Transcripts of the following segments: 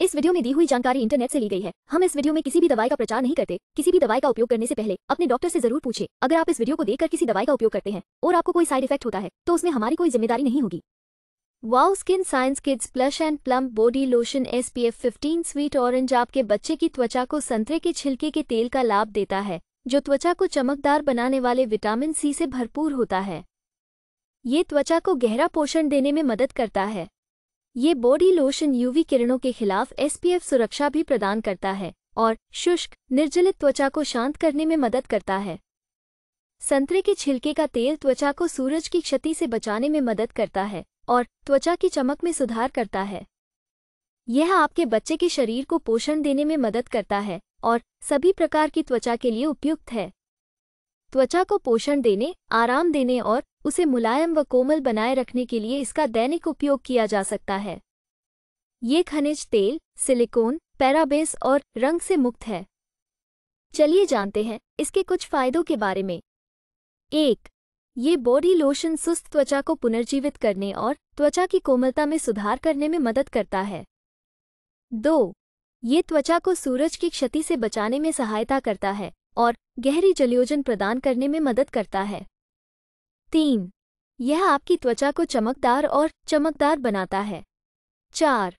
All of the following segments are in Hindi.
इस वीडियो में दी हुई जानकारी इंटरनेट से ली गई है हम इस वीडियो में किसी भी दवाई का प्रचार नहीं करते किसी भी दवाई का उपयोग करने से पहले अपने डॉक्टर से जरूर पूछे अगर आप इस वीडियो को देखकर किसी दवाई का उपयोग करते हैं और आपको कोई साइड इफेक्ट होता है तो उसमें हमारी कोई जिम्मेदारी नहीं होगी wow skin science kids plush and plump body lotion S P F fifteen sweet orange आपके बच्चे की त्वचा को संतरे के छिलके के तेल का लाभ देता है जो त्वचा को चमकदार बनाने वाले विटामिन सी से भरपूर होता है ये त्वचा को गहरा पोषण देने में मदद करता है ये बॉडी लोशन यूवी किरणों के खिलाफ एसपीएफ सुरक्षा भी प्रदान करता है और शुष्क निर्जलित त्वचा को शांत करने में मदद करता है संतरे के छिलके का तेल त्वचा को सूरज की क्षति से बचाने में मदद करता है और त्वचा की चमक में सुधार करता है यह आपके बच्चे के शरीर को पोषण देने में मदद करता है और सभी प्रकार की त्वचा के लिए उपयुक्त है त्वचा को पोषण देने आराम देने और उसे मुलायम व कोमल बनाए रखने के लिए इसका दैनिक उपयोग किया जा सकता है ये खनिज तेल सिलिकॉन, पैराबेस और रंग से मुक्त है चलिए जानते हैं इसके कुछ फायदों के बारे में एक ये बॉडी लोशन सुस्त त्वचा को पुनर्जीवित करने और त्वचा की कोमलता में सुधार करने में मदद करता है दो ये त्वचा को सूरज की क्षति से बचाने में सहायता करता है और गहरी जलयोजन प्रदान करने में मदद करता है तीन यह आपकी त्वचा को चमकदार और चमकदार बनाता है चार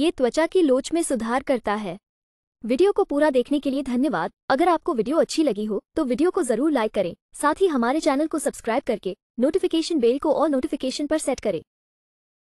ये त्वचा की लोच में सुधार करता है वीडियो को पूरा देखने के लिए धन्यवाद अगर आपको वीडियो अच्छी लगी हो तो वीडियो को जरूर लाइक करें साथ ही हमारे चैनल को सब्सक्राइब करके नोटिफिकेशन बेल को और नोटिफिकेशन पर सेट करें